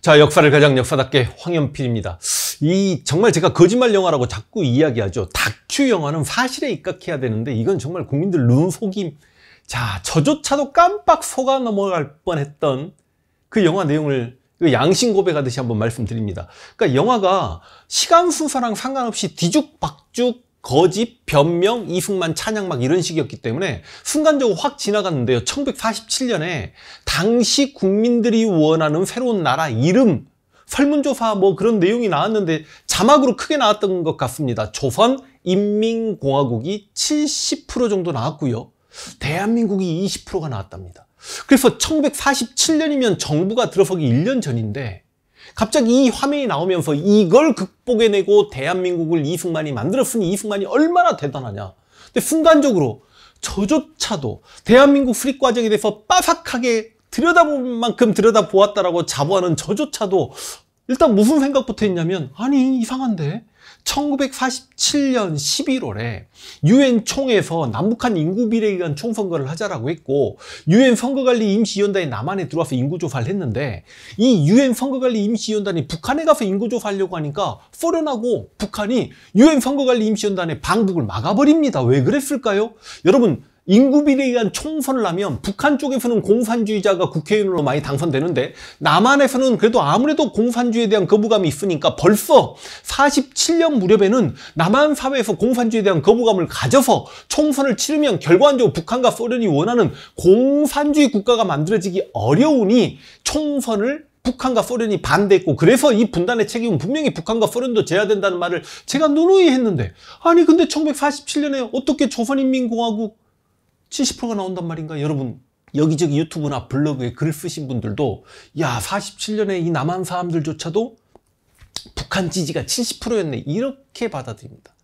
자, 역사를 가장 역사답게 황현필입니다. 이 정말 제가 거짓말 영화라고 자꾸 이야기하죠. 다큐 영화는 사실에 입각해야 되는데 이건 정말 국민들 눈 속임. 자, 저조차도 깜빡 속아 넘어갈 뻔했던 그 영화 내용을 그 양심 고백하듯이 한번 말씀드립니다. 그러니까 영화가 시간 순서랑 상관없이 뒤죽박죽 거짓, 변명, 이승만 찬양 막 이런 식이었기 때문에 순간적으로 확 지나갔는데요. 1947년에 당시 국민들이 원하는 새로운 나라 이름 설문조사 뭐 그런 내용이 나왔는데 자막으로 크게 나왔던 것 같습니다. 조선 인민공화국이 70% 정도 나왔고요. 대한민국이 20%가 나왔답니다. 그래서 1947년이면 정부가 들어서기 1년 전인데 갑자기 이 화면이 나오면서 이걸 극복해내고 대한민국을 이승만이 만들었으니 이승만이 얼마나 대단하냐. 근데 순간적으로 저조차도 대한민국 수립 과정에 대해서 빠삭하게 들여다보 만큼 들여다보았다라고 자부하는 저조차도 일단 무슨 생각부터 했냐면 아니 이상한데 1947년 11월에 유엔 총에서 남북한 인구 비례에 의한 총선거를 하자라고 했고 유엔 선거관리 임시위원단이 남한에 들어와서 인구 조사를 했는데 이 유엔 선거관리 임시위원단이 북한에 가서 인구 조사하려고 하니까 소련하고 북한이 유엔 선거관리 임시위원단의 방북을 막아버립니다. 왜 그랬을까요? 여러분 인구 비례한 에의 총선을 하면 북한 쪽에서는 공산주의자가 국회의원으로 많이 당선되는데 남한에서는 그래도 아무래도 공산주의에 대한 거부감이 있으니까 벌써 47년 무렵에는 남한 사회에서 공산주의에 대한 거부감을 가져서 총선을 치르면 결과적으로 북한과 소련이 원하는 공산주의 국가가 만들어지기 어려우니 총선을 북한과 소련이 반대했고 그래서 이 분단의 책임은 분명히 북한과 소련도 져야 된다는 말을 제가 누누이 했는데 아니 근데 1947년에 어떻게 조선인민공화국 70%가 나온단 말인가 여러분 여기저기 유튜브나 블로그에 글 쓰신 분들도 야 47년에 이 남한 사람들조차도 북한 지지가 70%였네 이렇게 받아들입니다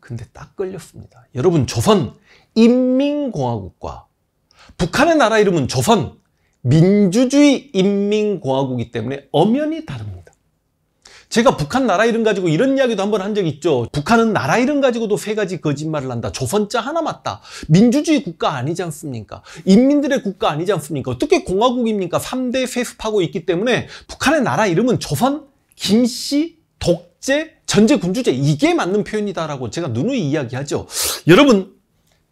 근데 딱 걸렸습니다 여러분 조선 인민공화국과 북한의 나라 이름은 조선 민주주의 인민공화국이기 때문에 엄연히 다릅니다 제가 북한 나라 이름 가지고 이런 이야기도 한 번 한 적 있죠. 북한은 나라 이름 가지고도 세 가지 거짓말을 한다. 조선자 하나 맞다. 민주주의 국가 아니지 않습니까? 인민들의 국가 아니지 않습니까? 어떻게 공화국입니까? 3대 세습하고 있기 때문에 북한의 나라 이름은 조선, 김씨, 독재, 전제군주제 이게 맞는 표현이다라고 제가 누누이 이야기하죠. 여러분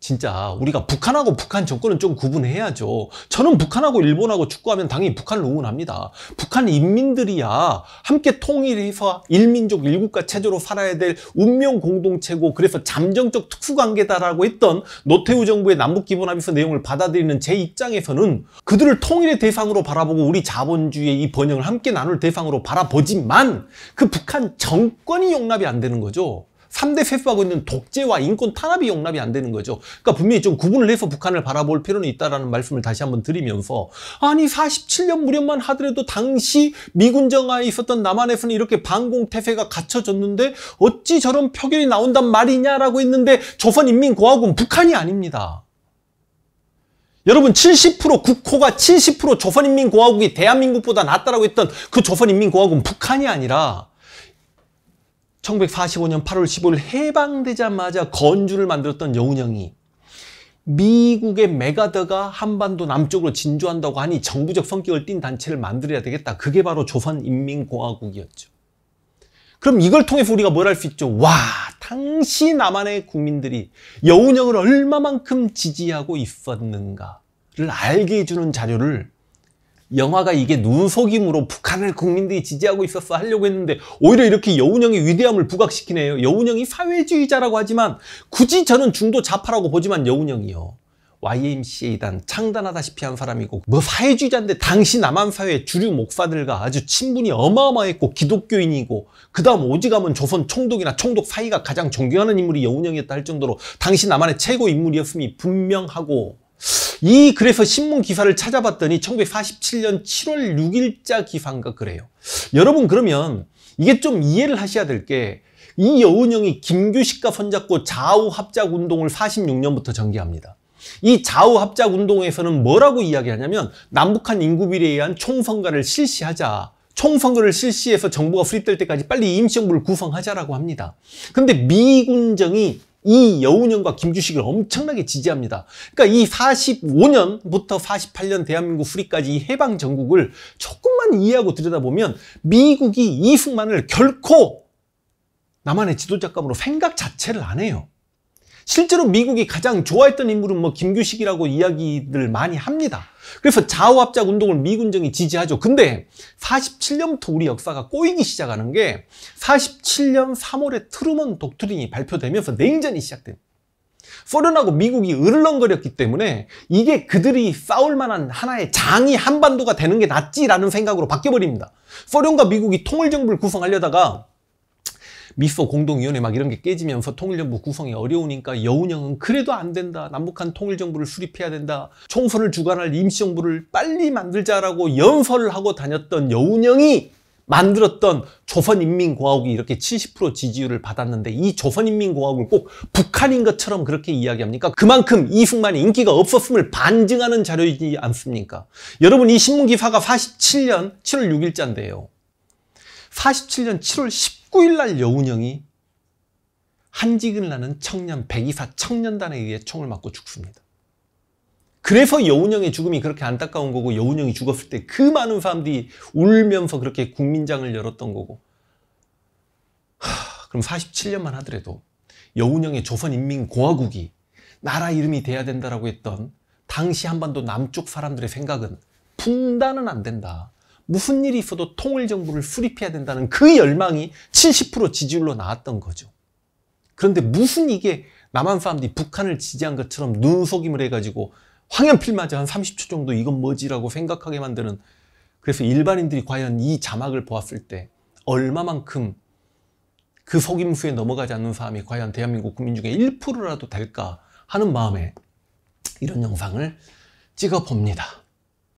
진짜 우리가 북한하고 북한 정권은 좀 구분해야죠. 저는 북한하고 일본하고 축구하면 당연히 북한을 응원합니다. 북한 인민들이야 함께 통일해서 일민족 일국가 체제로 살아야 될 운명 공동체고 그래서 잠정적 특수관계다라고 했던 노태우 정부의 남북기본합의서 내용을 받아들이는 제 입장에서는 그들을 통일의 대상으로 바라보고 우리 자본주의의 이 번영을 함께 나눌 대상으로 바라보지만 그 북한 정권이 용납이 안 되는 거죠. 3대 폐부하고 있는 독재와 인권 탄압이 용납이 안 되는 거죠. 그러니까 분명히 좀 구분을 해서 북한을 바라볼 필요는 있다라는 말씀을 다시 한번 드리면서 아니 47년 무렵만 하더라도 당시 미군 정하에 있었던 남한에서는 이렇게 방공 태세가 갖춰졌는데 어찌 저런 표결이 나온단 말이냐라고 했는데 조선인민공화국은 북한이 아닙니다. 여러분 70% 국호가 70% 조선인민공화국이 대한민국보다 낫다라고 했던 그 조선인민공화국은 북한이 아니라 1945년 8월 15일 해방되자마자 건주를 만들었던 여운형이 미국의 메가더가 한반도 남쪽으로 진주한다고 하니 정부적 성격을 띤 단체를 만들어야 되겠다. 그게 바로 조선인민공화국이었죠. 그럼 이걸 통해서 우리가 뭘 할 수 있죠? 와, 당시 남한의 국민들이 여운형을 얼마만큼 지지하고 있었는가를 알게 해주는 자료를 영화가 이게 눈속임으로 북한을 국민들이 지지하고 있었어 하려고 했는데 오히려 이렇게 여운형의 위대함을 부각시키네요. 여운형이 사회주의자라고 하지만 굳이 저는 중도 좌파라고 보지만 여운형이요. YMCA단 창단하다시피 한 사람이고 뭐 사회주의자인데 당시 남한사회 주류 목사들과 아주 친분이 어마어마했고 기독교인이고 그 다음 오지감은 조선 총독이나 총독 사이가 가장 존경하는 인물이 여운형이었다 할 정도로 당시 남한의 최고 인물이었음이 분명하고 이 그래서 신문 기사를 찾아봤더니 1947년 7월 6일자 기사인가 그래요. 여러분 그러면 이게 좀 이해를 하셔야 될 게 이 여운형이 김규식과 손잡고 좌우 합작 운동을 46년부터 전개합니다. 이 좌우 합작 운동에서는 뭐라고 이야기하냐면 남북한 인구 비례에 의한 총선거를 실시하자. 총선거를 실시해서 정부가 수립될 때까지 빨리 임시정부를 구성하자라고 합니다. 근데 미군정이 이 여운형과 김주식을 엄청나게 지지합니다. 그러니까 이 45년부터 48년 대한민국 후리까지 이 해방 전국을 조금만 이해하고 들여다보면 미국이 이승만을 결코 남한의 지도자감으로 생각 자체를 안 해요. 실제로 미국이 가장 좋아했던 인물은 뭐 김규식이라고 이야기를 많이 합니다. 그래서 좌우합작 운동을 미군정이 지지하죠. 근데 47년부터 우리 역사가 꼬이기 시작하는 게 47년 3월에 트루먼 독트린이 발표되면서 냉전이 시작됩니다. 소련하고 미국이 으르렁거렸기 때문에 이게 그들이 싸울 만한 하나의 장이 한반도가 되는 게 낫지라는 생각으로 바뀌어버립니다. 소련과 미국이 통일정부를 구성하려다가 미소 공동위원회 막 이런 게 깨지면서 통일정부 구성이 어려우니까 여운형은 그래도 안 된다. 남북한 통일정부를 수립해야 된다. 총선을 주관할 임시정부를 빨리 만들자라고 연설을 하고 다녔던 여운형이 만들었던 조선인민공화국이 이렇게 70% 지지율을 받았는데 이 조선인민공화국을 꼭 북한인 것처럼 그렇게 이야기합니까? 그만큼 이승만이 인기가 없었음을 반증하는 자료이지 않습니까? 여러분 이 신문기사가 47년 7월 6일자인데요. 47년 7월 10 19일 날 여운형이 한직을 나는 청년 백이사 청년단에 의해 총을 맞고 죽습니다. 그래서 여운형의 죽음이 그렇게 안타까운 거고 여운형이 죽었을 때 그 많은 사람들이 울면서 그렇게 국민장을 열었던 거고 하, 그럼 47년만 하더라도 여운형의 조선인민공화국이 나라 이름이 돼야 된다라고 했던 당시 한반도 남쪽 사람들의 생각은 분단은 안 된다. 무슨 일이 있어도 통일 정부를 수립해야 된다는 그 열망이 70% 지지율로 나왔던 거죠. 그런데 무슨 이게 남한 사람들이 북한을 지지한 것처럼 눈속임을 해가지고 황연필마저 한 30초 정도 이건 뭐지라고 생각하게 만드는 그래서 일반인들이 과연 이 자막을 보았을 때 얼마만큼 그 속임수에 넘어가지 않는 사람이 과연 대한민국 국민 중에 1%라도 될까 하는 마음에 이런 영상을 찍어봅니다.